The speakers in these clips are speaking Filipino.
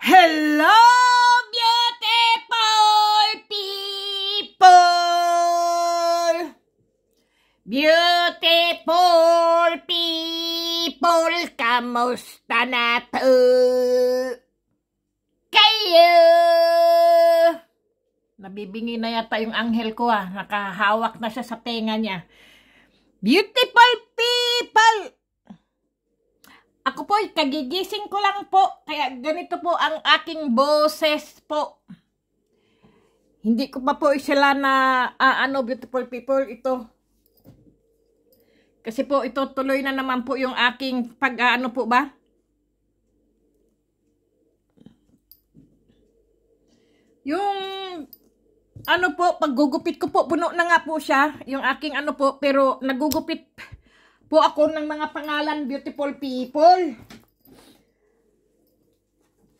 Hello, beautiful people! Beautiful people, kamusta na po kayo? Nabibingi na yata yung anghel ko ah. Nakahawak na siya sa tenga niya. Beautiful people! Ako po, kagigising ko lang po. Kaya ganito po ang aking boses po. Hindi ko pa po sila na uh, ano, beautiful people ito. Kasi po ito tuloy na naman po yung aking pag uh, ano po ba? Yung ano po, paggugupit ko po, puno na nga po siya, yung aking ano po, pero nagugupit po ako ng mga pangalan beautiful people.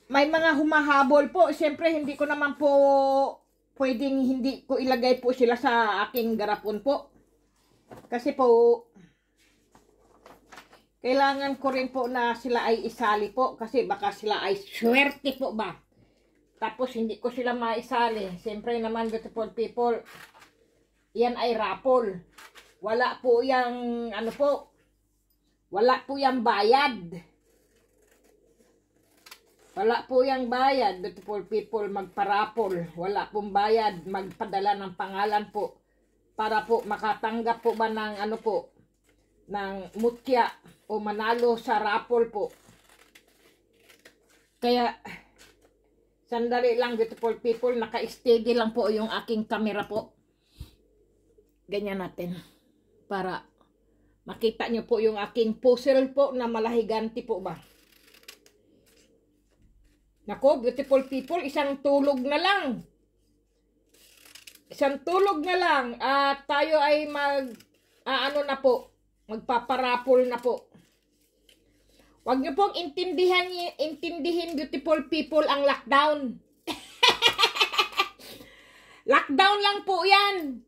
May mga humahabol po. Siyempre, hindi ko naman po pwedeng hindi ko ilagay po sila sa aking garapon po. Kasi po, kailangan ko rin po na sila ay isali po kasi baka sila ay swerte po ba. Tapos hindi ko sila maisali. Siyempre naman beautiful people, yan ay rapol. Wala po yung ano po. Wala po yung bayad. Wala po yung bayad. But for people magparapol. Wala pong bayad. Magpadala ng pangalan po. Para po makatanggap po ba ng ano po. Ng mutya. O manalo sa raffle po. Kaya sandali lang beautiful people. Naka-steady lang po yung aking camera po. Ganyan natin para makita nyo po yung aking puzzle po na malahiganti po ba. Nako, beautiful people, isang tulog na lang. Isang tulog na lang at tayo ay mag uh, ano na po, magpaparapol na po. Huwag niyo pong intindihan, intindihin beautiful people ang lockdown. lockdown lang po yan.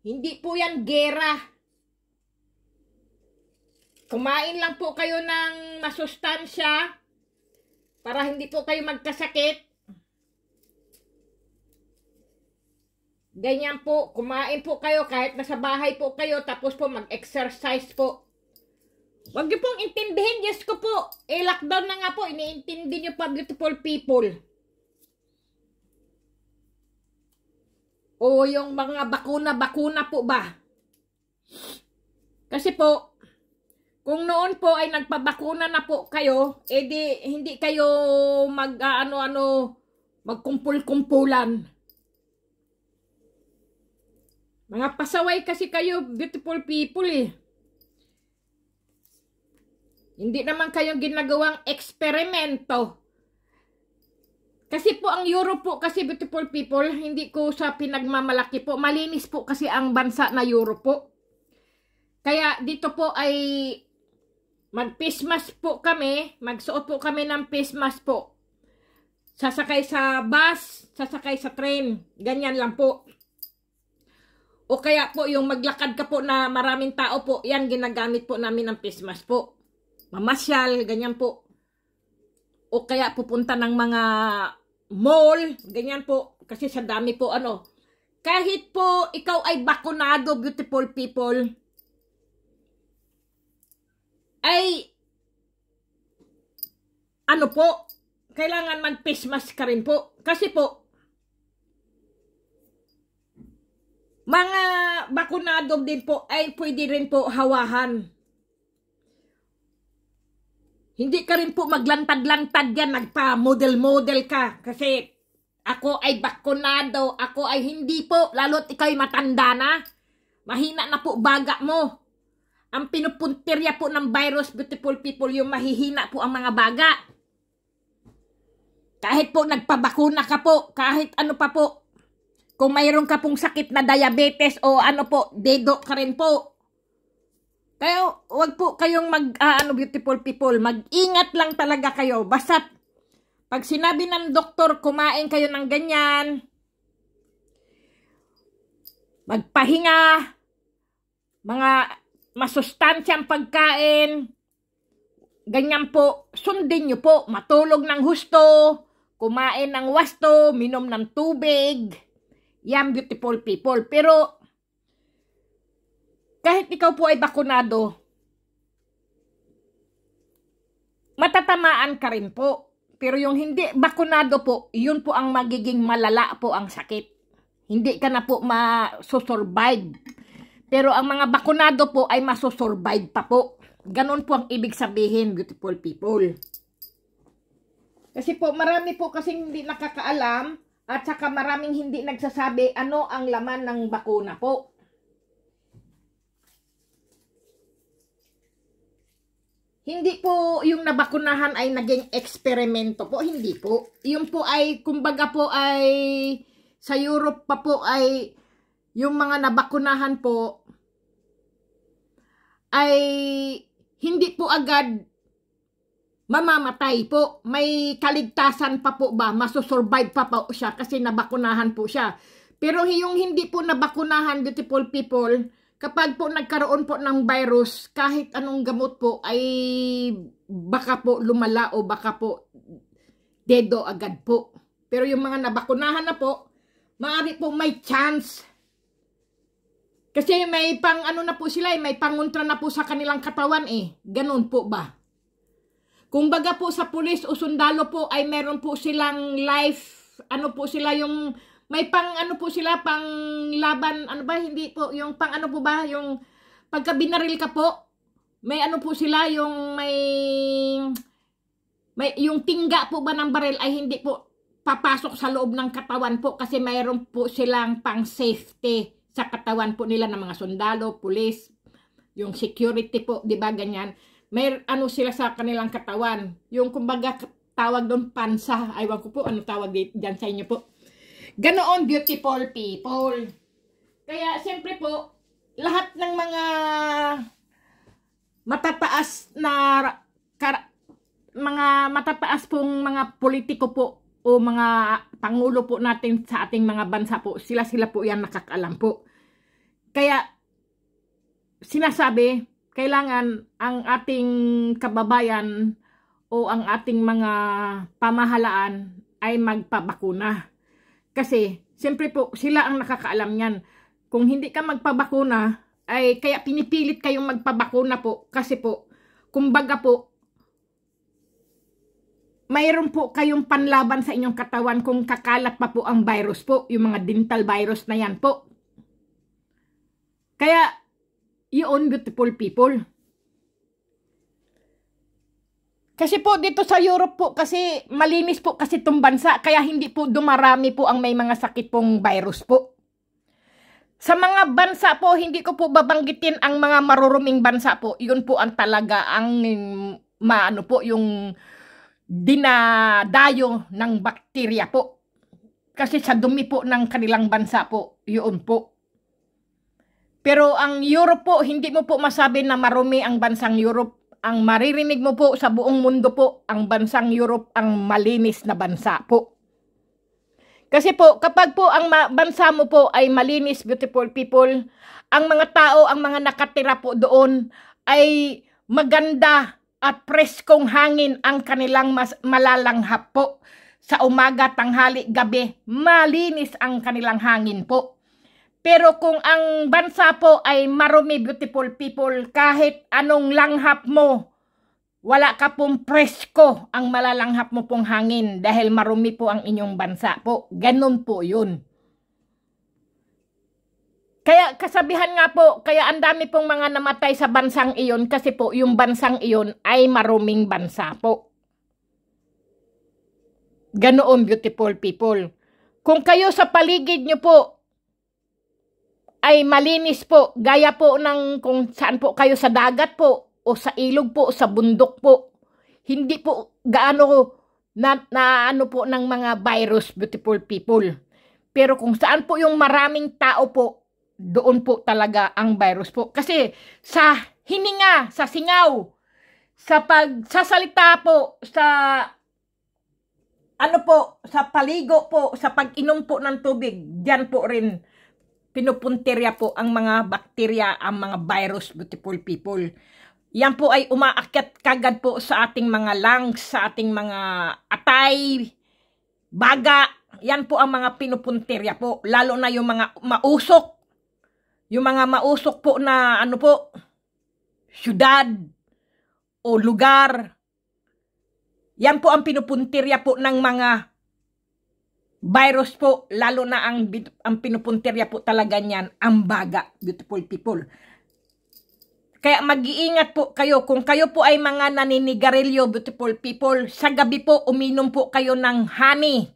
Hindi po yan gera. Kumain lang po kayo ng masustansya para hindi po kayo magkasakit. Ganyan po, kumain po kayo kahit nasa bahay po kayo tapos po mag-exercise po. Huwag niyo pong intindihin, yes ko po. Eh, lockdown na nga po, iniintindi niyo pa beautiful people. O yung mga bakuna-bakuna po ba? Kasi po, kung noon po ay nagpabakuna na po kayo, edi eh hindi kayo mag uh, ano-ano magkumpul-kumpulan. Mga pasaway kasi kayo beautiful people eh. Hindi naman kayo ginagawang eksperimento. Kasi po ang Europe po kasi beautiful people, hindi ko sa pinagmamalaki po. Malinis po kasi ang bansa na Europe po. Kaya dito po ay Mag-face mask po kami. Magsuot po kami ng face mask po. Sasakay sa bus, sasakay sa train. Ganyan lang po. O kaya po yung maglakad ka po na maraming tao po, yan ginagamit po namin ng face mask po. Mamasyal, ganyan po. O kaya pupunta ng mga mall, ganyan po. Kasi sa dami po ano, kahit po ikaw ay bakunado, beautiful people, ay ano po, kailangan mag-face mask ka rin po. Kasi po, mga bakunado din po ay pwede rin po hawahan. Hindi ka rin po maglantad-lantad yan, nagpa-model-model ka. Kasi ako ay bakunado, ako ay hindi po, lalo't ikaw'y matanda na. Mahina na po baga mo. Ang pinupuntirya po ng virus, beautiful people, yung mahihina po ang mga baga. Kahit po nagpabakuna ka po, kahit ano pa po, kung mayroon ka pong sakit na diabetes o ano po, dedo ka rin po. Kaya wag po kayong mag, uh, ano, beautiful people, mag-ingat lang talaga kayo. Basta pag sinabi ng doktor, kumain kayo ng ganyan, magpahinga, mga masustansyang pagkain, ganyan po, sundin nyo po, matulog ng husto, kumain ng wasto, minom ng tubig, yan beautiful people. Pero, kahit ikaw po ay bakunado, matatamaan ka rin po. Pero yung hindi bakunado po, yun po ang magiging malala po ang sakit. Hindi ka na po ma-survive pero ang mga bakunado po ay masosurvive pa po. Ganon po ang ibig sabihin, beautiful people. Kasi po, marami po kasing hindi nakakaalam at saka maraming hindi nagsasabi ano ang laman ng bakuna po. Hindi po yung nabakunahan ay naging eksperimento po, hindi po. Yung po ay, kumbaga po ay, sa Europe pa po ay yung mga nabakunahan po ay hindi po agad mamamatay po. May kaligtasan pa po ba? Masusurvive pa po siya kasi nabakunahan po siya. Pero yung hindi po nabakunahan, beautiful people, kapag po nagkaroon po ng virus, kahit anong gamot po ay baka po lumala o baka po dedo agad po. Pero yung mga nabakunahan na po, maaari po may chance kasi may pang ano na po sila eh, may panguntra na po sa kanilang katawan eh. Ganun po ba? Kung baga po sa pulis o sundalo po ay meron po silang life, ano po sila yung, may pang ano po sila, pang laban, ano ba, hindi po, yung pang ano po ba, yung pagka binaril ka po, may ano po sila, yung may, may, yung tingga po ba ng baril ay hindi po papasok sa loob ng katawan po kasi mayroon po silang pang safety sa katawan po nila ng mga sundalo, pulis, yung security po, di ba ganyan? May ano sila sa kanilang katawan. Yung kumbaga tawag doon pansa, aywan ko po ano tawag diyan sa inyo po. Ganoon beautiful people. Kaya siyempre po, lahat ng mga matataas na mga matataas pong mga politiko po o mga pangulo po natin sa ating mga bansa po, sila-sila po yan nakakalam po. Kaya, sinasabi, kailangan ang ating kababayan o ang ating mga pamahalaan ay magpabakuna. Kasi, siyempre po, sila ang nakakaalam yan. Kung hindi ka magpabakuna, ay kaya pinipilit kayong magpabakuna po. Kasi po, kumbaga po, mayroon po kayong panlaban sa inyong katawan kung kakalat pa po ang virus po, yung mga dental virus na yan po. Kaya, yun beautiful people. Kasi po dito sa Europe po kasi malinis po kasi itong bansa kaya hindi po dumarami po ang may mga sakit pong virus po. Sa mga bansa po, hindi ko po babanggitin ang mga maruruming bansa po. Yun po ang talaga ang mm, maano po yung dinadayo ng bakterya po. Kasi sa dumi po ng kanilang bansa po, yun po. Pero ang Europe po, hindi mo po masabi na marumi ang bansang Europe. Ang maririnig mo po sa buong mundo po, ang bansang Europe ang malinis na bansa po. Kasi po, kapag po ang bansa mo po ay malinis, beautiful people, ang mga tao, ang mga nakatira po doon ay maganda, at preskong hangin ang kanilang mas malalanghap po. Sa umaga, tanghali, gabi, malinis ang kanilang hangin po. Pero kung ang bansa po ay marumi beautiful people, kahit anong langhap mo, wala ka pong presko ang malalanghap mo pong hangin dahil marumi po ang inyong bansa po. Ganun po yun. Kaya kasabihan nga po, kaya ang dami pong mga namatay sa bansang iyon kasi po yung bansang iyon ay maruming bansa po. Ganoon beautiful people. Kung kayo sa paligid nyo po ay malinis po, gaya po ng kung saan po kayo sa dagat po o sa ilog po, sa bundok po. Hindi po gaano na, na ano po ng mga virus beautiful people. Pero kung saan po yung maraming tao po doon po talaga ang virus po. Kasi sa hininga, sa singaw, sa pagsasalita po, sa ano po, sa paligo po, sa pag-inom po ng tubig, diyan po rin pinupunterya po ang mga bakterya, ang mga virus, beautiful people. Yan po ay umaakyat kagad po sa ating mga lungs, sa ating mga atay, baga. Yan po ang mga pinupunterya po, lalo na yung mga mausok yung mga mausok po na ano po, syudad o lugar. Yan po ang pinupuntirya po ng mga virus po, lalo na ang, ang pinupuntirya po talaga niyan, ang baga, beautiful people. Kaya mag-iingat po kayo. Kung kayo po ay mga naninigarilyo, beautiful people, sa gabi po, uminom po kayo ng honey.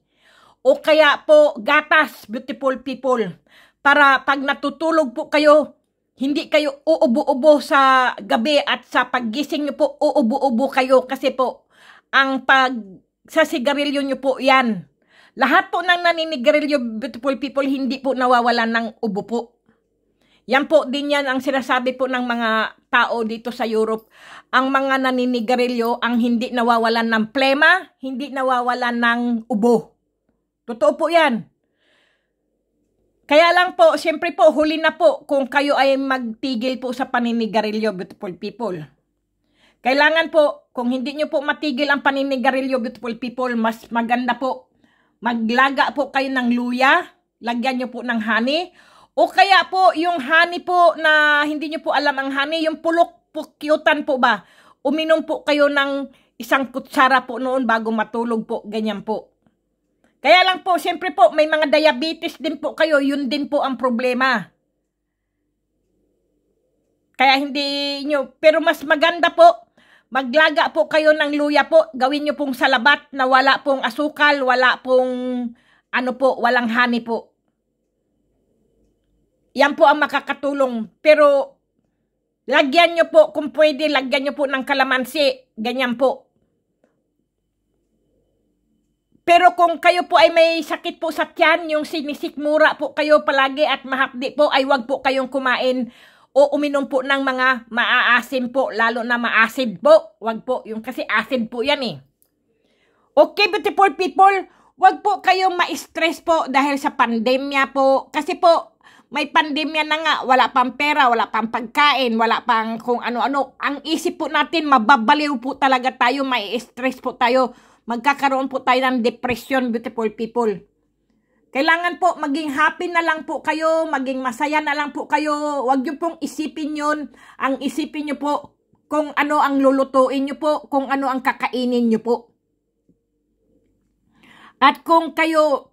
O kaya po, gatas, beautiful people para pag natutulog po kayo, hindi kayo uubo-ubo sa gabi at sa paggising nyo po, uubo-ubo kayo kasi po, ang pag sa sigarilyo nyo po yan. Lahat po ng naninigarilyo, beautiful people, hindi po nawawalan ng ubo po. Yan po din yan ang sinasabi po ng mga tao dito sa Europe. Ang mga naninigarilyo ang hindi nawawalan ng plema, hindi nawawalan ng ubo. Totoo po yan. Kaya lang po, siyempre po, huli na po kung kayo ay magtigil po sa paninigarilyo, beautiful people. Kailangan po, kung hindi nyo po matigil ang paninigarilyo, beautiful people, mas maganda po, maglaga po kayo ng luya, lagyan nyo po ng honey, o kaya po, yung honey po na hindi nyo po alam ang honey, yung pulok po, cute po ba? Uminom po kayo ng isang kutsara po noon bago matulog po, ganyan po. Kaya lang po, siyempre po, may mga diabetes din po kayo, yun din po ang problema. Kaya hindi nyo, pero mas maganda po, maglaga po kayo ng luya po, gawin nyo pong salabat na wala pong asukal, wala pong ano po, walang honey po. Yan po ang makakatulong. Pero lagyan nyo po, kung pwede, lagyan nyo po ng kalamansi. Ganyan po. Pero kung kayo po ay may sakit po sa tiyan, yung sinisikmura po kayo palagi at mahakdi po, ay wag po kayong kumain o uminom po ng mga maaasim po, lalo na maasid po. Wag po, yung kasi acid po yan eh. Okay, beautiful people, wag po kayong ma-stress po dahil sa pandemya po. Kasi po, may pandemya na nga, wala pang pera, wala pang pagkain, wala pang kung ano-ano. Ang isip po natin, mababaliw po talaga tayo, may stress po tayo magkakaroon po tayo ng depression, beautiful people. Kailangan po maging happy na lang po kayo, maging masaya na lang po kayo. Huwag niyo pong isipin yon Ang isipin niyo po kung ano ang lulutuin niyo po, kung ano ang kakainin niyo po. At kung kayo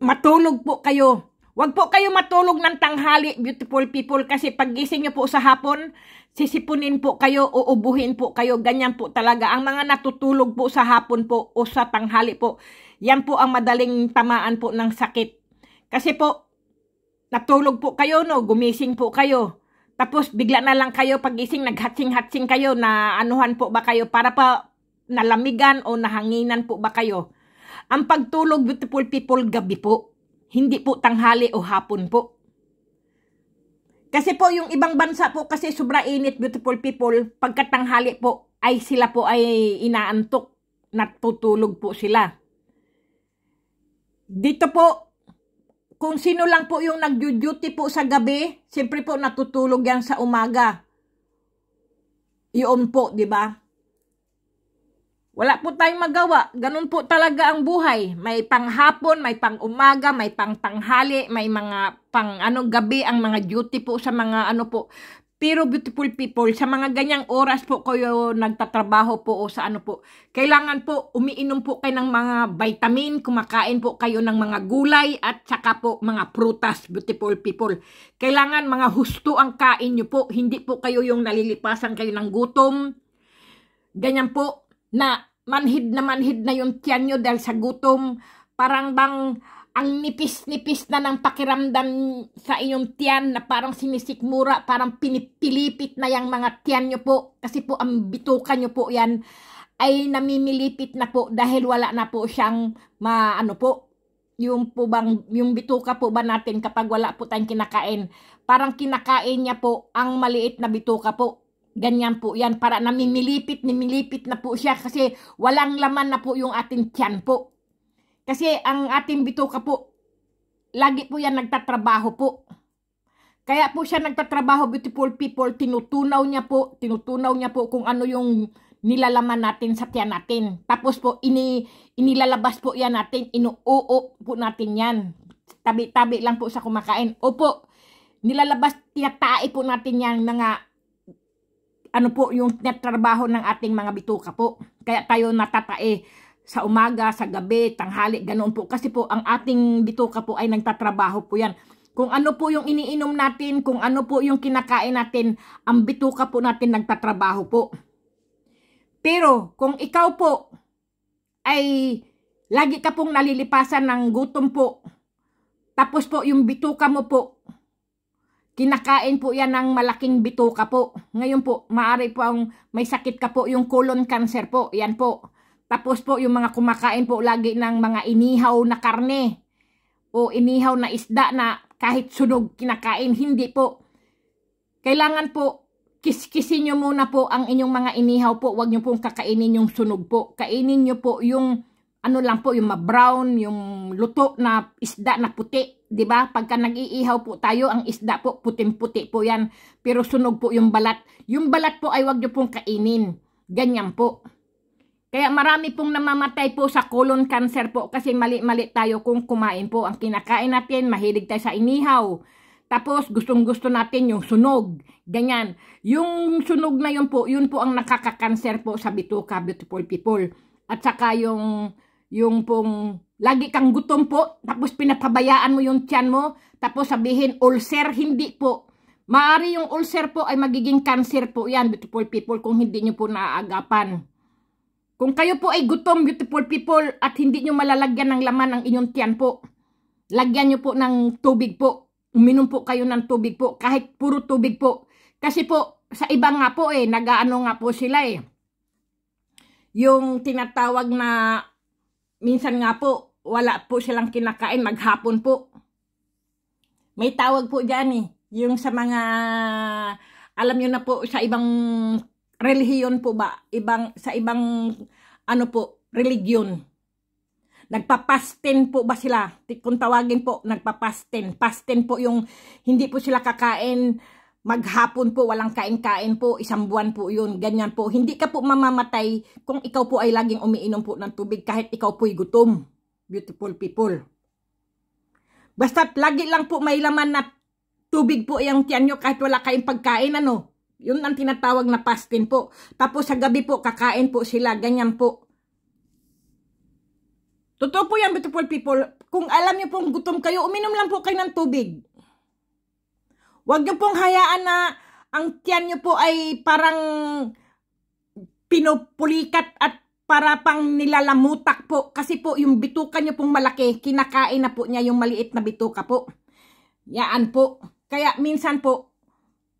matulog po kayo, Huwag po kayo matulog ng tanghali, beautiful people, kasi paggising nyo po sa hapon, sisipunin po kayo, uubuhin po kayo, ganyan po talaga. Ang mga natutulog po sa hapon po o sa tanghali po, yan po ang madaling tamaan po ng sakit. Kasi po, natulog po kayo, no? gumising po kayo. Tapos bigla na lang kayo pagising, naghatsing-hatsing kayo na anuhan po ba kayo para pa nalamigan o nahanginan po ba kayo. Ang pagtulog, beautiful people, gabi po hindi po tanghali o hapon po. Kasi po yung ibang bansa po kasi sobra init beautiful people pagkatanghali po ay sila po ay inaantok natutulog po sila. Dito po kung sino lang po yung nag duty po sa gabi, siyempre po natutulog yan sa umaga. Iyon po, di ba? Wala po tayong magawa. Ganun po talaga ang buhay. May panghapon, may pangumaga, may pangtanghali, may mga pang ano gabi ang mga duty po sa mga ano po. Pero beautiful people, sa mga ganyang oras po kayo nagtatrabaho po o sa ano po, kailangan po umiinom po kayo ng mga vitamin, kumakain po kayo ng mga gulay at saka po mga prutas, beautiful people. Kailangan mga husto ang kain nyo po, hindi po kayo yung nalilipasan kayo ng gutom. Ganyan po, na manhid na manhid na yung tiyan nyo dahil sa gutom. Parang bang ang nipis-nipis na ng pakiramdam sa inyong tiyan na parang sinisikmura, parang pinipilipit na yung mga tiyan nyo po. Kasi po ang bituka nyo po yan ay namimilipit na po dahil wala na po siyang maano po yung po bang yung bituka po ba natin kapag wala po tayong kinakain parang kinakain niya po ang maliit na bituka po Ganyan po yan. Para namimilipit, nimilipit na po siya kasi walang laman na po yung ating tiyan po. Kasi ang ating bituka po, lagi po yan nagtatrabaho po. Kaya po siya nagtatrabaho, beautiful people, tinutunaw niya po, tinutunaw niya po kung ano yung nilalaman natin sa tiyan natin. Tapos po, ini, inilalabas po yan natin, inuoo po natin yan. Tabi-tabi lang po sa kumakain. Opo, nilalabas, tinatae po natin yan mga ano po yung trabaho ng ating mga bituka po. Kaya tayo natatae sa umaga, sa gabi, tanghali, ganoon po. Kasi po ang ating bituka po ay nagtatrabaho po yan. Kung ano po yung iniinom natin, kung ano po yung kinakain natin, ang bituka po natin nagtatrabaho po. Pero kung ikaw po ay lagi ka pong nalilipasan ng gutom po, tapos po yung bituka mo po Kinakain po yan ng malaking bituka po. Ngayon po, maari po ang may sakit ka po yung colon cancer po. Yan po. Tapos po yung mga kumakain po lagi ng mga inihaw na karne o inihaw na isda na kahit sunog kinakain. Hindi po. Kailangan po kiskisin nyo muna po ang inyong mga inihaw po. Huwag nyo pong kakainin yung sunog po. Kainin nyo po yung ano lang po yung ma-brown, yung luto na isda na puti, 'di ba? Pagka nag-iihaw po tayo, ang isda po puting-puti po 'yan, pero sunog po yung balat. Yung balat po ay wag niyo pong kainin. Ganyan po. Kaya marami pong namamatay po sa colon cancer po kasi mali-mali tayo kung kumain po. Ang kinakain natin, mahilig tayo sa inihaw. Tapos gustong-gusto natin yung sunog. Ganyan. Yung sunog na yun po, yun po ang nakakakancer po sa bituka, beautiful people. At saka yung yung pong lagi kang gutom po, tapos pinapabayaan mo yung tiyan mo, tapos sabihin ulcer, hindi po. Maari yung ulcer po ay magiging cancer po yan, beautiful people, kung hindi nyo po naaagapan. Kung kayo po ay gutom, beautiful people, at hindi nyo malalagyan ng laman ang inyong tiyan po, lagyan nyo po ng tubig po. Uminom po kayo ng tubig po, kahit puro tubig po. Kasi po, sa iba nga po eh, nagaano nga po sila eh. Yung tinatawag na minsan nga po, wala po silang kinakain maghapon po. May tawag po dyan eh. Yung sa mga, alam nyo na po, sa ibang relihiyon po ba? Ibang, sa ibang, ano po, religion. Nagpapastin po ba sila? Kung tawagin po, nagpapastin. Pastin po yung hindi po sila kakain maghapon po, walang kain-kain po, isang buwan po yun, ganyan po. Hindi ka po mamamatay kung ikaw po ay laging umiinom po ng tubig kahit ikaw po'y gutom. Beautiful people. Basta't lagi lang po may laman na tubig po yung tiyan nyo kahit wala kayong pagkain, ano. Yun ang tinatawag na fasting po. Tapos sa gabi po, kakain po sila, ganyan po. Totoo po yan, beautiful people. Kung alam nyo pong gutom kayo, uminom lang po kayo ng tubig. Huwag niyo pong hayaan na ang tiyan niyo po ay parang pinupulikat at para pang nilalamutak po. Kasi po yung bituka niyo pong malaki, kinakain na po niya yung maliit na bituka po. Yaan po. Kaya minsan po,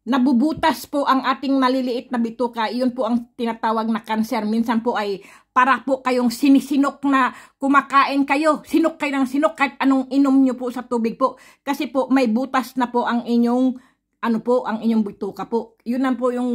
nabubutas po ang ating maliliit na bituka. Iyon po ang tinatawag na cancer. Minsan po ay para po kayong sinisinok na kumakain kayo. Sinok kayo ng sinok kahit anong inom nyo po sa tubig po. Kasi po may butas na po ang inyong ano po, ang inyong bituka po. Yun na po yung,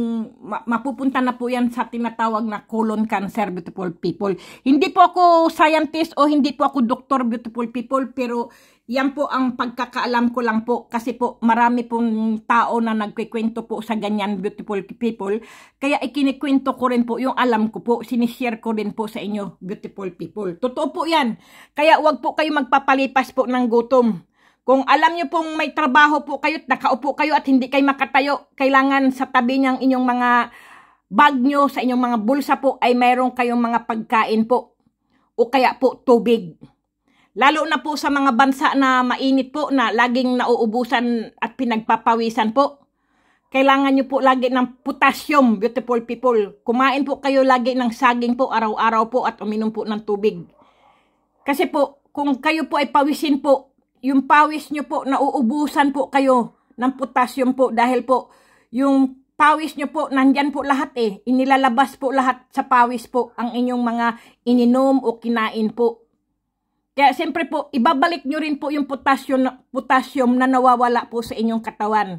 mapupunta na po yan sa tinatawag na colon cancer, beautiful people. Hindi po ako scientist o hindi po ako doktor, beautiful people, pero yan po ang pagkakaalam ko lang po kasi po marami pong tao na nagkikwento po sa ganyan beautiful people. Kaya ikinikwento ko rin po yung alam ko po, sinishare ko rin po sa inyo beautiful people. Totoo po yan. Kaya wag po kayo magpapalipas po ng gutom. Kung alam nyo pong may trabaho po kayo, nakaupo kayo at hindi kayo makatayo, kailangan sa tabi ng inyong mga bag nyo, sa inyong mga bulsa po, ay mayroon kayong mga pagkain po. O kaya po tubig. Lalo na po sa mga bansa na mainit po na laging nauubusan at pinagpapawisan po. Kailangan nyo po lagi ng potassium, beautiful people. Kumain po kayo lagi ng saging po araw-araw po at uminom po ng tubig. Kasi po, kung kayo po ay pawisin po, yung pawis nyo po, nauubusan po kayo ng potassium po dahil po yung pawis nyo po, nandyan po lahat eh. Inilalabas po lahat sa pawis po ang inyong mga ininom o kinain po. Kaya siyempre po, ibabalik nyo rin po yung potassium, potassium na nawawala po sa inyong katawan.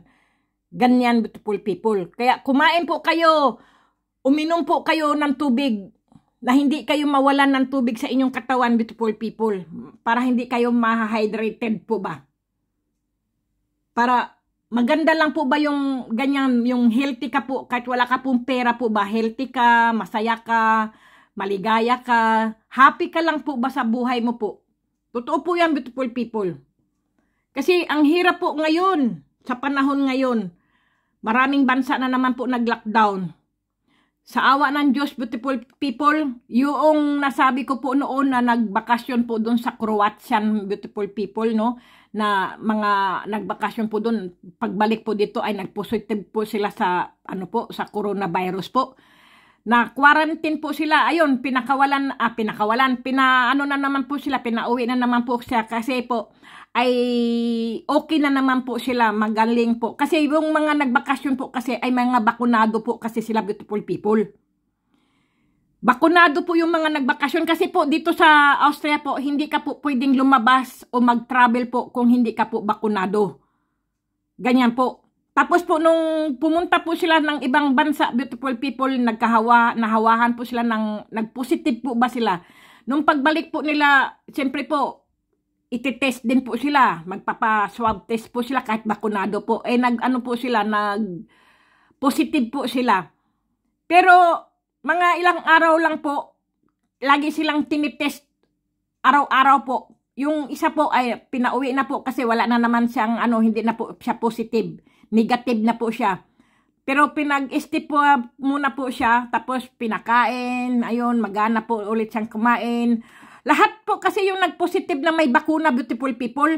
Ganyan, beautiful people. Kaya kumain po kayo, uminom po kayo ng tubig na hindi kayo mawalan ng tubig sa inyong katawan, beautiful people. Para hindi kayo mahydrated po ba? Para maganda lang po ba yung ganyan, yung healthy ka po, kahit wala ka pong pera po ba, healthy ka, masaya ka, maligaya ka, happy ka lang po ba sa buhay mo po? Totoo po yan, beautiful people. Kasi ang hirap po ngayon, sa panahon ngayon, maraming bansa na naman po nag-lockdown. Sa awa ng Diyos, beautiful people, yung nasabi ko po noon na nagbakasyon po doon sa Croatian, beautiful people, no? Na mga nagbakasyon po doon, pagbalik po dito ay nagpositive po sila sa, ano po, sa coronavirus po na quarantine po sila. Ayun, pinakawalan, ah, pinakawalan, pinaano na naman po sila, pinauwi na naman po siya kasi po ay okay na naman po sila, magaling po. Kasi yung mga nagbakasyon po kasi ay mga bakunado po kasi sila beautiful people. Bakunado po yung mga nagbakasyon kasi po dito sa Austria po hindi ka po pwedeng lumabas o mag-travel po kung hindi ka po bakunado. Ganyan po. Tapos po nung pumunta po sila ng ibang bansa, beautiful people, nagkahawa, nahawahan po sila ng, nagpositive po ba sila. Nung pagbalik po nila, siyempre po, itetest din po sila, magpapa-swab test po sila kahit bakunado po. Eh nag ano po sila, nag positive po sila. Pero mga ilang araw lang po, lagi silang tinitest araw-araw po. Yung isa po ay pinauwi na po kasi wala na naman siyang ano, hindi na po siya positive negative na po siya. Pero pinag-step muna po siya, tapos pinakain, ayun, magana po ulit siyang kumain. Lahat po kasi yung nag-positive na may bakuna, beautiful people,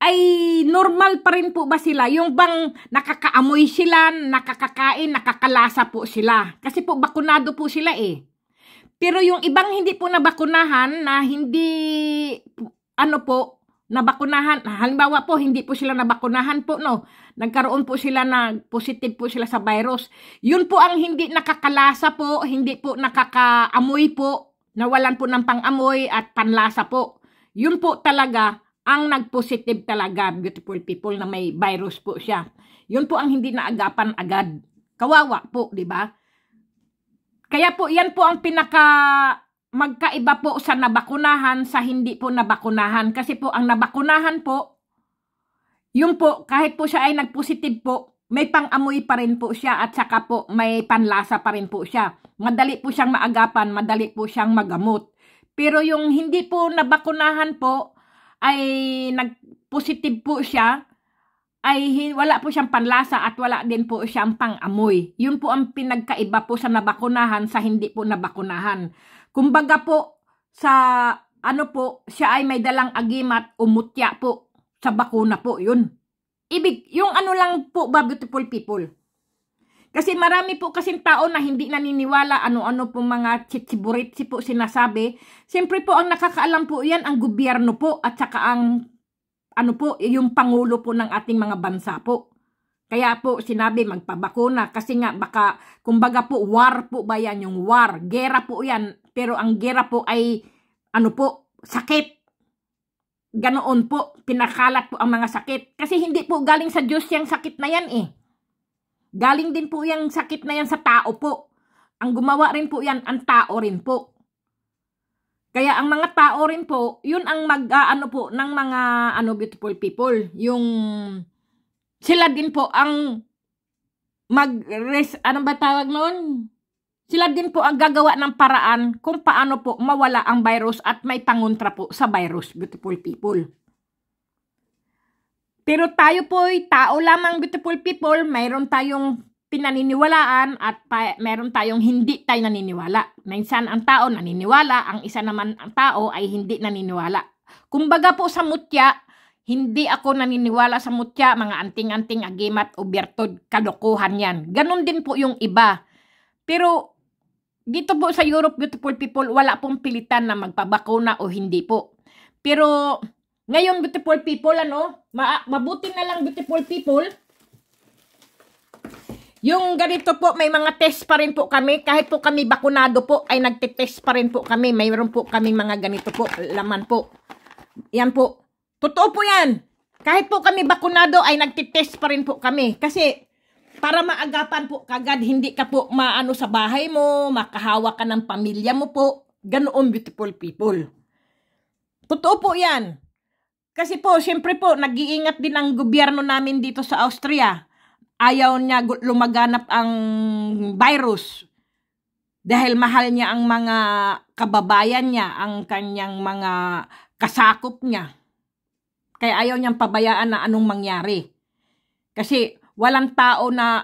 ay normal pa rin po ba sila? Yung bang nakakaamoy sila, nakakakain, nakakalasa po sila? Kasi po bakunado po sila eh. Pero yung ibang hindi po nabakunahan na hindi ano po nabakunahan, halimbawa po hindi po sila nabakunahan po no. Nagkaroon po sila na positive po sila sa virus. Yun po ang hindi nakakalasa po, hindi po nakakaamoy po, nawalan po ng pangamoy at panlasa po. Yun po talaga ang nagpositive talaga, beautiful people, na may virus po siya. Yun po ang hindi naagapan agad. Kawawa po, di ba? Kaya po, yan po ang pinaka magkaiba po sa nabakunahan sa hindi po nabakunahan. Kasi po, ang nabakunahan po, yung po, kahit po siya ay nagpositive po, may pang-amoy pa rin po siya at saka po may panlasa pa rin po siya. Madali po siyang maagapan, madali po siyang magamot. Pero yung hindi po nabakunahan po ay nagpositive po siya, ay wala po siyang panlasa at wala din po siyang pang-amoy. Yun po ang pinagkaiba po sa nabakunahan sa hindi po nabakunahan. Kumbaga po sa ano po, siya ay may dalang agimat, umutya po sa bakuna po yun. Ibig, yung ano lang po ba beautiful people. Kasi marami po kasi tao na hindi naniniwala ano-ano po mga chichiburitsi po sinasabi. Siyempre po ang nakakaalam po yan ang gobyerno po at saka ang ano po yung pangulo po ng ating mga bansa po. Kaya po sinabi magpabakuna kasi nga baka kumbaga po war po ba yan yung war. Gera po yan pero ang gera po ay ano po sakit ganoon po, pinakalat po ang mga sakit. Kasi hindi po galing sa Diyos yung sakit na yan eh. Galing din po yung sakit na yan sa tao po. Ang gumawa rin po yan, ang tao rin po. Kaya ang mga tao rin po, yun ang mag uh, ano po ng mga ano beautiful people, yung sila din po ang mag res ano ba tawag noon? Sila din po ang gagawa ng paraan kung paano po mawala ang virus at may pangontra po sa virus, beautiful people. Pero tayo po ay tao lamang beautiful people, mayroon tayong pinaniniwalaan at pa, mayroon tayong hindi tayo naniniwala. Minsan ang tao naniniwala, ang isa naman ang tao ay hindi naniniwala. Kumbaga po sa mutya, hindi ako naniniwala sa mutya, mga anting-anting agimat o bertod, kalokohan yan. Ganon din po yung iba. Pero dito po sa Europe, beautiful people, wala pong pilitan na magpabakuna o hindi po. Pero ngayon, beautiful people, ano, ma mabuti na lang beautiful people, yung ganito po, may mga test pa rin po kami. Kahit po kami bakunado po, ay nagtitest pa rin po kami. Mayroon po kami mga ganito po, laman po. Yan po. Totoo po yan. Kahit po kami bakunado, ay nagtitest pa rin po kami. Kasi, para maagapan po kagad, hindi ka po maano sa bahay mo, makahawa ka ng pamilya mo po. Ganoon beautiful people. Totoo po yan. Kasi po, siyempre po, nag-iingat din ang gobyerno namin dito sa Austria. Ayaw niya lumaganap ang virus. Dahil mahal niya ang mga kababayan niya, ang kanyang mga kasakop niya. Kaya ayaw niyang pabayaan na anong mangyari. Kasi walang tao na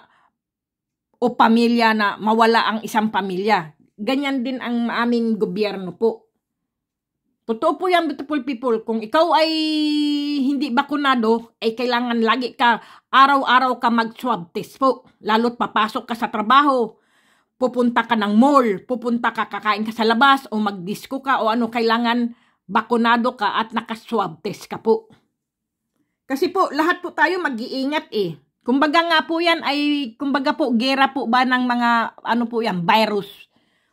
o pamilya na mawala ang isang pamilya. Ganyan din ang aming gobyerno po. Totoo po yan, beautiful people. Kung ikaw ay hindi bakunado, ay kailangan lagi ka, araw-araw ka mag-swab test po. Lalo't papasok ka sa trabaho, pupunta ka ng mall, pupunta ka kakain ka sa labas, o mag-disco ka, o ano, kailangan bakunado ka at nakaswab test ka po. Kasi po, lahat po tayo mag-iingat eh. Kumbaga nga po yan ay, kumbaga po, gera po ba ng mga, ano po yan, virus,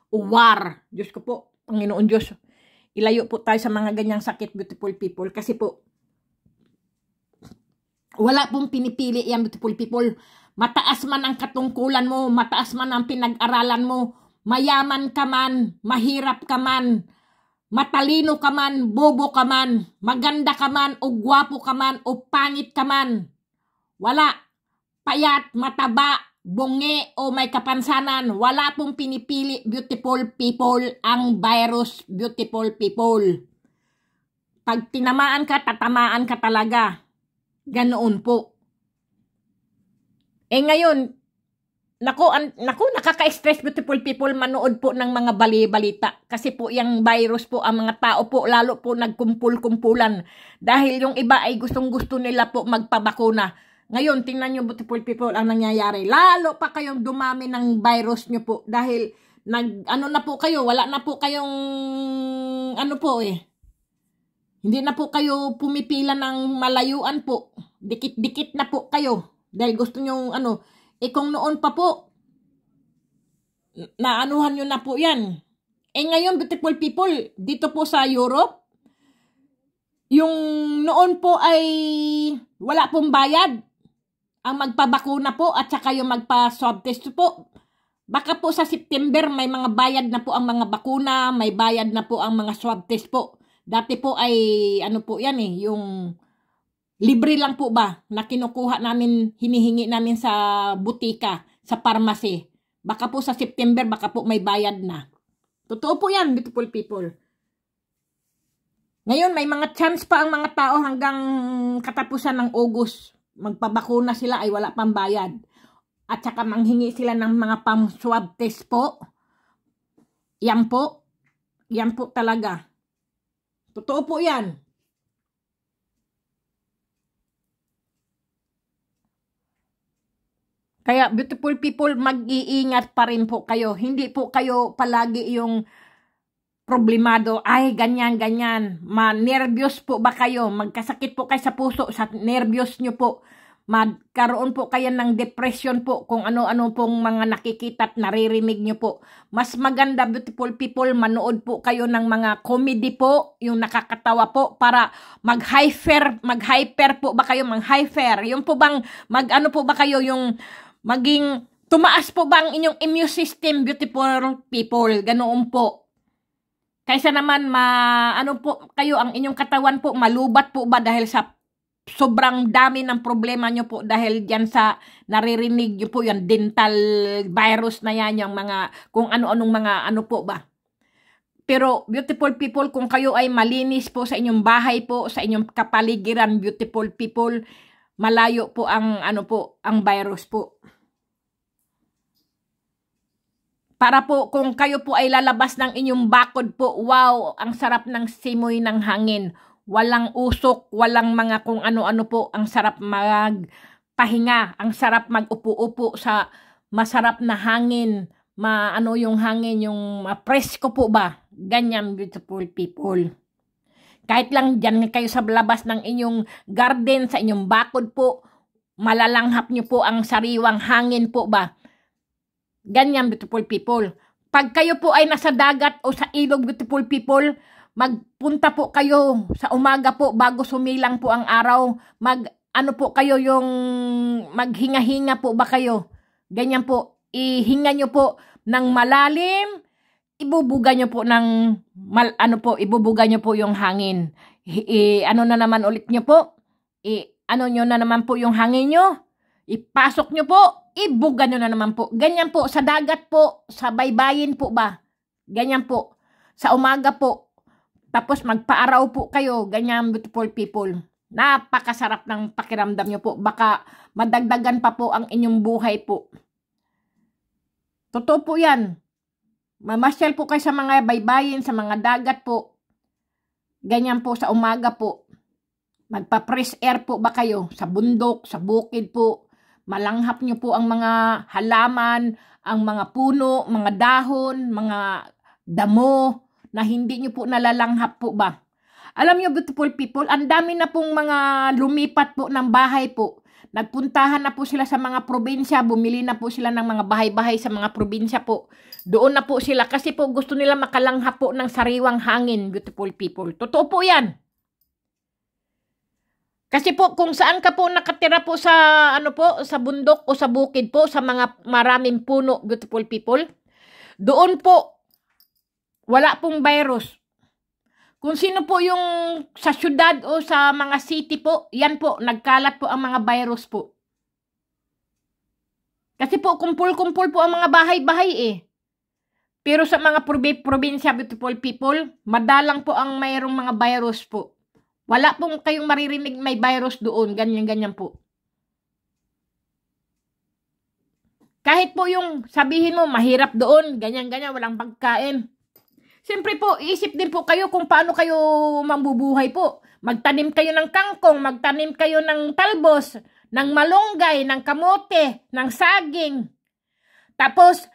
war. Diyos ko po, Panginoon Diyos. Ilayo po tayo sa mga ganyang sakit, beautiful people. Kasi po, wala pong pinipili yan, beautiful people. Mataas man ang katungkulan mo, mataas man ang pinag-aralan mo, mayaman ka man, mahirap ka man, matalino ka man, bobo ka man, maganda ka man, o gwapo ka man, o pangit ka man. Wala payat, mataba, bungi o may kapansanan, wala pong pinipili beautiful people ang virus beautiful people. Pag tinamaan ka, tatamaan ka talaga. Ganoon po. Eh ngayon, naku, an, naku nakaka-stress beautiful people manood po ng mga bali-balita. Kasi po yung virus po, ang mga tao po lalo po nagkumpul-kumpulan. Dahil yung iba ay gustong-gusto nila po magpabakuna ngayon, tingnan nyo beautiful people ang nangyayari. Lalo pa kayong dumami ng virus nyo po dahil nag, ano na po kayo, wala na po kayong ano po eh. Hindi na po kayo pumipila ng malayuan po. Dikit-dikit na po kayo. Dahil gusto nyo ano, eh kung noon pa po, naanuhan nyo na po yan. Eh ngayon, beautiful people, dito po sa Europe, yung noon po ay wala pong bayad ang magpabakuna po at saka yung magpa-swab test po. Baka po sa September may mga bayad na po ang mga bakuna, may bayad na po ang mga swab test po. Dati po ay ano po yan eh, yung libre lang po ba na kinukuha namin, hinihingi namin sa butika, sa pharmacy. Baka po sa September, baka po may bayad na. Totoo po yan, beautiful people. Ngayon, may mga chance pa ang mga tao hanggang katapusan ng August magpabakuna sila ay wala pang bayad. At saka manghingi sila ng mga pang swab test po. Yan po. Yan po talaga. Totoo po yan. Kaya beautiful people, mag-iingat pa rin po kayo. Hindi po kayo palagi yung problemado, ay ganyan, ganyan, ma-nervyos po ba kayo, magkasakit po kayo sa puso, sa nervyos nyo po, magkaroon po kayo ng depression po, kung ano-ano pong mga nakikita at naririnig nyo po. Mas maganda, beautiful people, manood po kayo ng mga comedy po, yung nakakatawa po, para mag-hyper, mag-hyper po ba kayo, mag-hyper, yung po bang, mag-ano po ba kayo, yung maging, tumaas po bang inyong immune system, beautiful people, ganoon po Kaysa naman ma ano po kayo ang inyong katawan po malubat po ba dahil sa sobrang dami ng problema nyo po dahil diyan sa naririnig nyo po yung dental virus na yan yung mga kung ano-anong mga ano po ba. Pero beautiful people, kung kayo ay malinis po sa inyong bahay po, sa inyong kapaligiran, beautiful people, malayo po ang ano po, ang virus po. Para po kung kayo po ay lalabas ng inyong bakod po, wow, ang sarap ng simoy ng hangin. Walang usok, walang mga kung ano-ano po, ang sarap magpahinga, ang sarap magupo-upo sa masarap na hangin, maano yung hangin, yung presko po ba? Ganyan beautiful people. Kahit lang dyan kayo sa labas ng inyong garden, sa inyong bakod po, malalanghap nyo po ang sariwang hangin po ba? Ganyan, beautiful people. Pag kayo po ay nasa dagat o sa ilog, beautiful people, magpunta po kayo sa umaga po bago sumilang po ang araw. Mag, ano po kayo yung maghinga-hinga po ba kayo? Ganyan po. Ihinga nyo po ng malalim. Ibubuga nyo po ng, mal, ano po, ibubuga nyo po yung hangin. I, ano na naman ulit nyo po? I, ano nyo na naman po yung hangin nyo? Ipasok nyo po, ibuga nyo na naman po. Ganyan po, sa dagat po, sa baybayin po ba? Ganyan po, sa umaga po. Tapos magpaaraw po kayo, ganyan beautiful people. Napakasarap ng pakiramdam nyo po. Baka madagdagan pa po ang inyong buhay po. Totoo po yan. Mamasyal po kayo sa mga baybayin, sa mga dagat po. Ganyan po sa umaga po. Magpa-fresh air po ba kayo? Sa bundok, sa bukid po malanghap nyo po ang mga halaman, ang mga puno, mga dahon, mga damo na hindi nyo po nalalanghap po ba? Alam nyo beautiful people, ang dami na pong mga lumipat po ng bahay po. Nagpuntahan na po sila sa mga probinsya, bumili na po sila ng mga bahay-bahay sa mga probinsya po. Doon na po sila kasi po gusto nila makalanghap po ng sariwang hangin, beautiful people. Totoo po yan. Kasi po kung saan ka po nakatira po sa ano po sa bundok o sa bukid po sa mga maraming puno beautiful people doon po wala pong virus. Kung sino po yung sa syudad o sa mga city po, yan po nagkalat po ang mga virus po. Kasi po kumpul-kumpul po ang mga bahay-bahay eh. Pero sa mga probinsya beautiful people, madalang po ang mayroong mga virus po. Wala pong kayong maririnig may virus doon, ganyan-ganyan po. Kahit po yung sabihin mo, mahirap doon, ganyan-ganyan, walang pagkain. Siyempre po, iisip din po kayo kung paano kayo mambubuhay po. Magtanim kayo ng kangkong, magtanim kayo ng talbos, ng malunggay, ng kamote, ng saging. Tapos,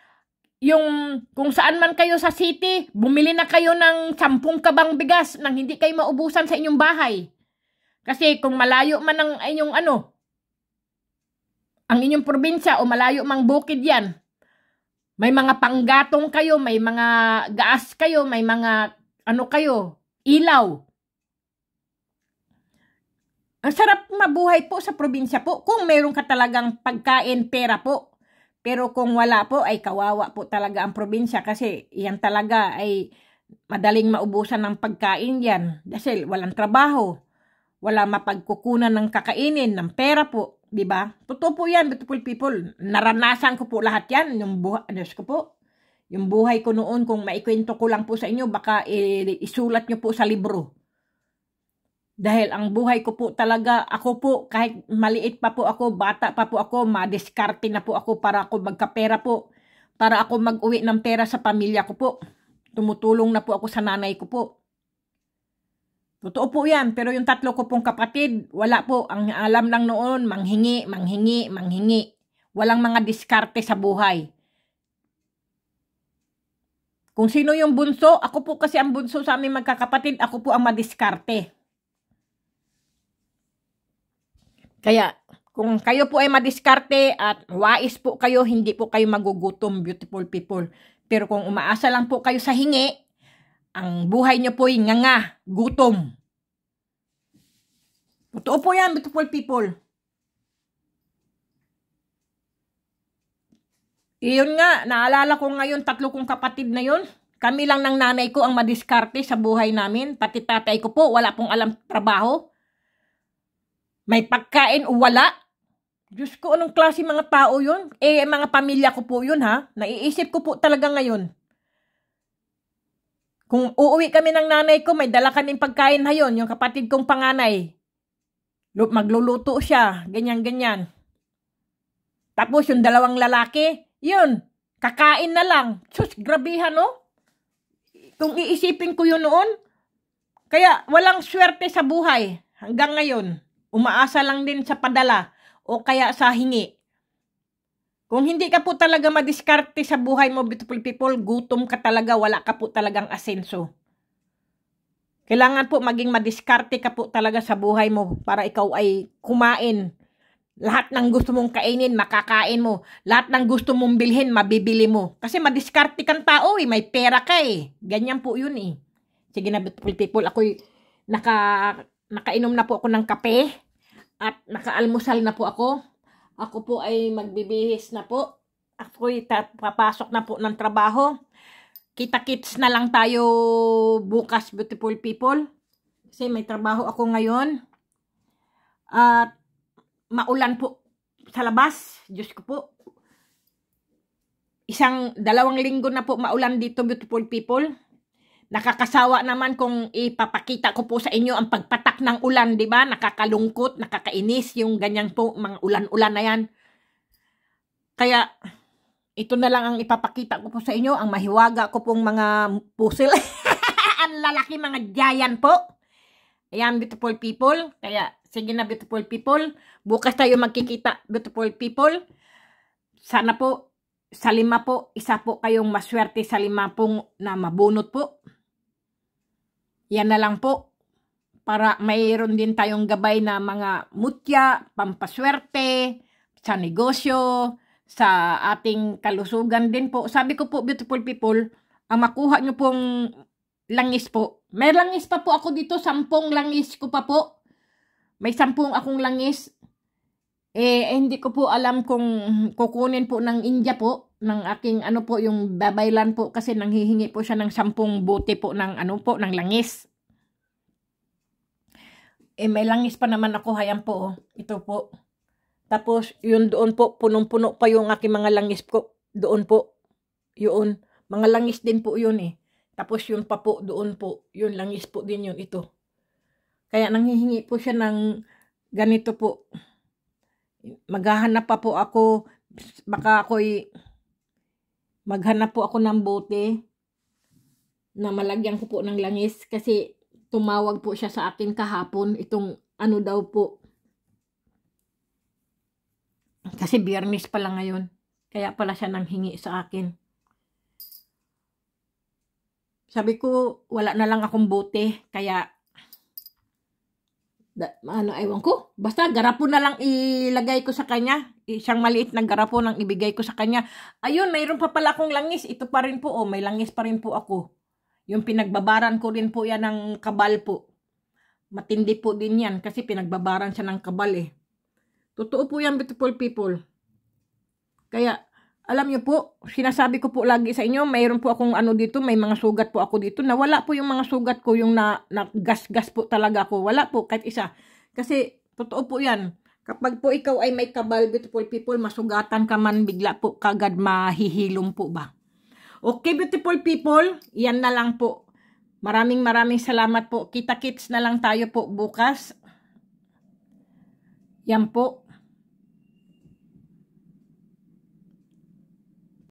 yung kung saan man kayo sa city, bumili na kayo ng sampung kabang bigas nang hindi kayo maubusan sa inyong bahay. Kasi kung malayo man ang inyong ano, ang inyong probinsya o malayo mang bukid yan, may mga panggatong kayo, may mga gaas kayo, may mga ano kayo, ilaw. Ang sarap mabuhay po sa probinsya po kung meron ka talagang pagkain, pera po. Pero kung wala po ay kawawa po talaga ang probinsya kasi yan talaga ay madaling maubusan ng pagkain yan dahil walang trabaho, wala mapagkukunan ng kakainin, ng pera po, di ba? Totoo po yan, beautiful people. Naranasan ko po lahat yan, yung buhay, ko po, yung buhay ko noon, kung maikwento ko lang po sa inyo, baka isulat nyo po sa libro. Dahil ang buhay ko po talaga, ako po kahit maliit pa po ako, bata pa po ako, madiskarte na po ako para ako magkapera po. Para ako mag-uwi ng pera sa pamilya ko po. Tumutulong na po ako sa nanay ko po. Totoo po yan, pero yung tatlo ko pong kapatid, wala po. Ang alam lang noon, manghingi, manghingi, manghingi. Walang mga diskarte sa buhay. Kung sino yung bunso, ako po kasi ang bunso sa aming magkakapatid, ako po ang madiskarte. Kaya, kung kayo po ay madiskarte at wais po kayo, hindi po kayo magugutom, beautiful people. Pero kung umaasa lang po kayo sa hingi, ang buhay niyo nyo po'y nganga, gutom. Totoo po yan, beautiful people. Iyon nga, naalala ko ngayon, tatlo kong kapatid na yon. Kami lang ng nanay ko ang madiskarte sa buhay namin. Pati tatay ko po, wala pong alam trabaho. May pagkain o wala? Diyos ko, anong klase mga tao yun? Eh, mga pamilya ko po yun ha. Naiisip ko po talaga ngayon. Kung uuwi kami ng nanay ko, may dala kaming pagkain na yun, yung kapatid kong panganay. Magluluto siya, ganyan-ganyan. Tapos yung dalawang lalaki, yun, kakain na lang. Sus, grabihan no? Kung iisipin ko yun noon, kaya walang swerte sa buhay hanggang ngayon. Umaasa lang din sa padala o kaya sa hingi. Kung hindi ka po talaga madiskarte sa buhay mo, beautiful people, gutom ka talaga, wala ka po talagang asenso. Kailangan po maging madiskarte ka po talaga sa buhay mo para ikaw ay kumain. Lahat ng gusto mong kainin, makakain mo. Lahat ng gusto mong bilhin, mabibili mo. Kasi madiskarte kang tao eh, may pera ka eh. Ganyan po yun eh. Sige na beautiful people, ako'y naka, nakainom na po ako ng kape. At nakaalmusal na po ako. Ako po ay magbibihis na po. Ako ay papasok na po ng trabaho. Kita-kits na lang tayo bukas, beautiful people. Kasi may trabaho ako ngayon. At maulan po sa labas. Diyos ko po. Isang dalawang linggo na po maulan dito, beautiful people. Nakakasawa naman kung ipapakita ko po sa inyo ang pagpatak ng ulan, di ba? Nakakalungkot, nakakainis yung ganyan po, mga ulan-ulan na yan. Kaya, ito na lang ang ipapakita ko po sa inyo, ang mahiwaga ko pong mga puzzle. ang lalaki mga giant po. Ayan, beautiful people. Kaya, sige na beautiful people. Bukas tayo magkikita, beautiful people. Sana po, sa lima po, isa po kayong maswerte sa lima pong na mabunot po. Yan na lang po. Para mayroon din tayong gabay na mga mutya, pampaswerte, sa negosyo, sa ating kalusugan din po. Sabi ko po, beautiful people, ang makuha nyo pong langis po. May langis pa po ako dito, sampung langis ko pa po. May sampung akong langis. Eh, eh hindi ko po alam kung kukunin po ng India po ng aking ano po yung babaylan po kasi nanghihingi po siya ng sampung bote po ng ano po ng langis. Eh may langis pa naman ako hayan po oh. Ito po. Tapos yun doon po punong-puno pa yung aking mga langis ko doon po. Yun. Mga langis din po yun eh. Tapos yun pa po doon po. Yun langis po din yun ito. Kaya nanghihingi po siya ng ganito po. Maghahanap pa po ako baka ako'y maghanap po ako ng bote na malagyan ko po ng langis kasi tumawag po siya sa akin kahapon itong ano daw po kasi biyernes pala ngayon kaya pala siya nang hingi sa akin sabi ko wala na lang akong bote kaya da, ano, ewan ko. Basta garapon na lang ilagay ko sa kanya. Isang maliit na garapon ang ibigay ko sa kanya. Ayun, mayroon pa pala akong langis. Ito pa rin po, oh, may langis pa rin po ako. Yung pinagbabaran ko rin po yan ng kabal po. Matindi po din yan kasi pinagbabaran siya ng kabal eh. Totoo po yan, beautiful people. Kaya, alam niyo po, sinasabi ko po lagi sa inyo, mayroon po akong ano dito, may mga sugat po ako dito. Nawala po yung mga sugat ko, yung na, na gas, gas po talaga ako. Wala po, kahit isa. Kasi, totoo po yan. Kapag po ikaw ay may kabal, beautiful people, masugatan ka man, bigla po kagad mahihilom po ba? Okay, beautiful people, yan na lang po. Maraming maraming salamat po. Kita-kits na lang tayo po bukas. Yan po.